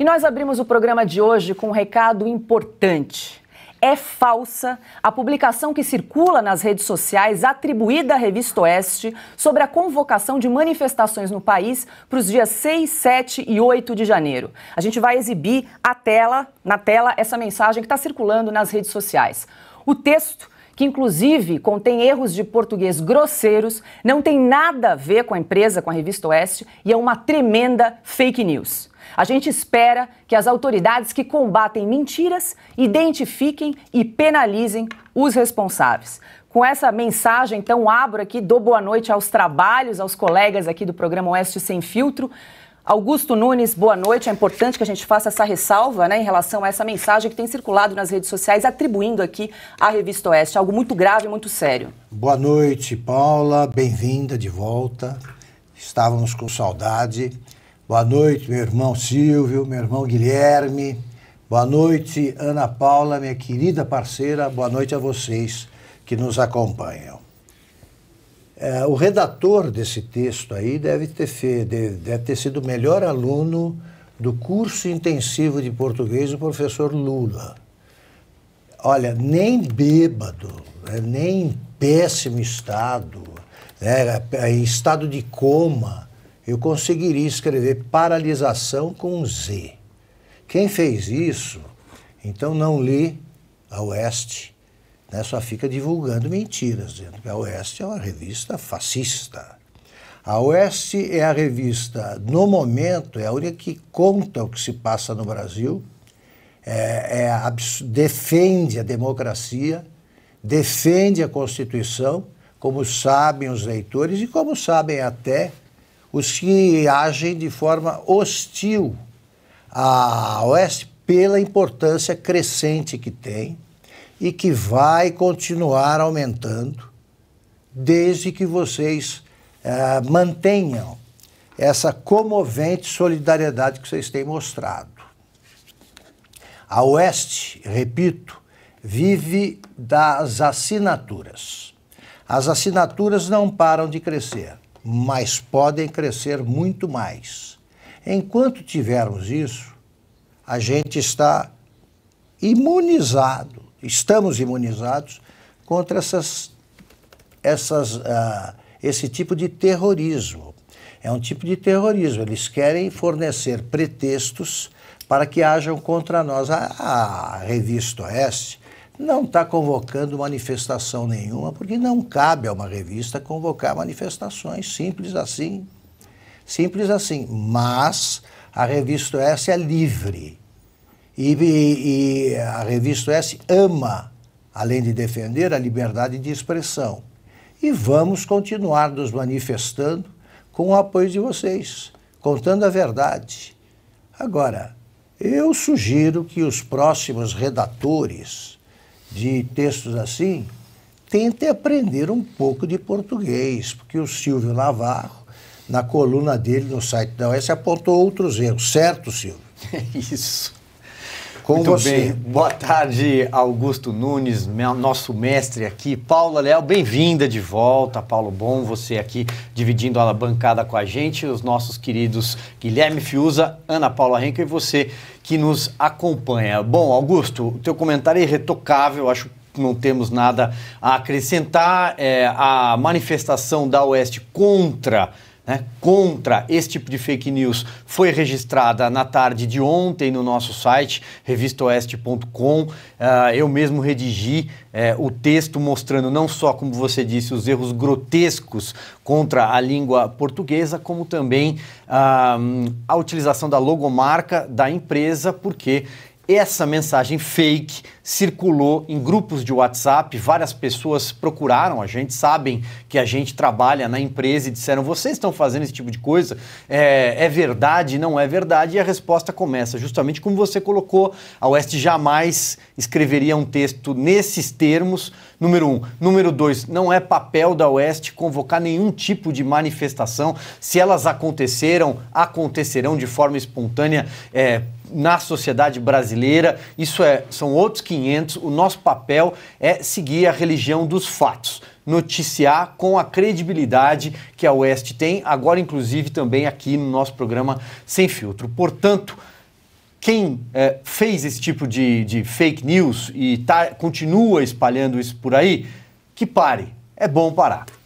E nós abrimos o programa de hoje com um recado importante. É falsa a publicação que circula nas redes sociais atribuída à Revista Oeste sobre a convocação de manifestações no país para os dias 6, 7 e 8 de janeiro. A gente vai exibir a tela, na tela essa mensagem que está circulando nas redes sociais. O texto que inclusive contém erros de português grosseiros, não tem nada a ver com a empresa, com a revista Oeste, e é uma tremenda fake news. A gente espera que as autoridades que combatem mentiras identifiquem e penalizem os responsáveis. Com essa mensagem, então, abro aqui, dou boa noite aos trabalhos, aos colegas aqui do programa Oeste Sem Filtro. Augusto Nunes, boa noite. É importante que a gente faça essa ressalva né, em relação a essa mensagem que tem circulado nas redes sociais, atribuindo aqui à Revista Oeste algo muito grave, e muito sério. Boa noite, Paula. Bem-vinda de volta. Estávamos com saudade. Boa noite, meu irmão Silvio, meu irmão Guilherme. Boa noite, Ana Paula, minha querida parceira. Boa noite a vocês que nos acompanham. É, o redator desse texto aí deve ter, fe, deve, ter sido o melhor aluno do curso intensivo de português do professor Lula. Olha, nem bêbado, né, nem em péssimo estado, né, em estado de coma, eu conseguiria escrever paralisação com Z. Quem fez isso, então não lê a Oeste, né, só fica divulgando mentiras, dizendo que a Oeste é uma revista fascista. A Oeste é a revista, no momento, é a única que conta o que se passa no Brasil, é, é defende a democracia, defende a Constituição, como sabem os leitores e como sabem até os que agem de forma hostil à Oeste pela importância crescente que tem e que vai continuar aumentando, desde que vocês eh, mantenham essa comovente solidariedade que vocês têm mostrado. A Oeste, repito, vive das assinaturas. As assinaturas não param de crescer, mas podem crescer muito mais. Enquanto tivermos isso, a gente está imunizado estamos imunizados contra essas, essas, uh, esse tipo de terrorismo. É um tipo de terrorismo. Eles querem fornecer pretextos para que hajam contra nós. A, a revista Oeste não está convocando manifestação nenhuma, porque não cabe a uma revista convocar manifestações, simples assim. Simples assim. Mas a revista Oeste é livre e, e, e a revista S ama, além de defender a liberdade de expressão. E vamos continuar nos manifestando com o apoio de vocês, contando a verdade. Agora, eu sugiro que os próximos redatores de textos assim tentem aprender um pouco de português, porque o Silvio Navarro, na coluna dele no site da OS, apontou outros erros, certo, Silvio? É isso. Com Muito você. bem. Boa tarde, Augusto Nunes, meu, nosso mestre aqui. Paula Léo, bem-vinda de volta. Paulo, bom você aqui dividindo a bancada com a gente. Os nossos queridos Guilherme Fiuza, Ana Paula Henkel e você que nos acompanha. Bom, Augusto, o teu comentário é irretocável, acho não temos nada a acrescentar. É, a manifestação da Oeste contra né, contra esse tipo de fake news foi registrada na tarde de ontem no nosso site, revistaoeste.com. Uh, ah, eu mesmo redigi uh, o texto mostrando não só, como você disse, os erros grotescos contra a língua portuguesa, como também uh, a utilização da logomarca da empresa, porque essa mensagem fake circulou em grupos de WhatsApp, várias pessoas procuraram a gente, sabem que a gente trabalha na empresa e disseram: vocês estão fazendo esse tipo de coisa? É, é verdade? Não é verdade? E a resposta começa justamente como você colocou: a Oeste jamais escreveria um texto nesses termos. Número um. Número dois, não é papel da Oeste convocar nenhum tipo de manifestação. Se elas aconteceram, acontecerão de forma espontânea. É, na sociedade brasileira. Isso é, são outros 500. O nosso papel é seguir a religião dos fatos noticiar com a credibilidade que a Oeste tem, agora inclusive também aqui no nosso programa Sem Filtro. Portanto, quem é, fez esse tipo de, de fake news e tá, continua espalhando isso por aí, que pare. É bom parar.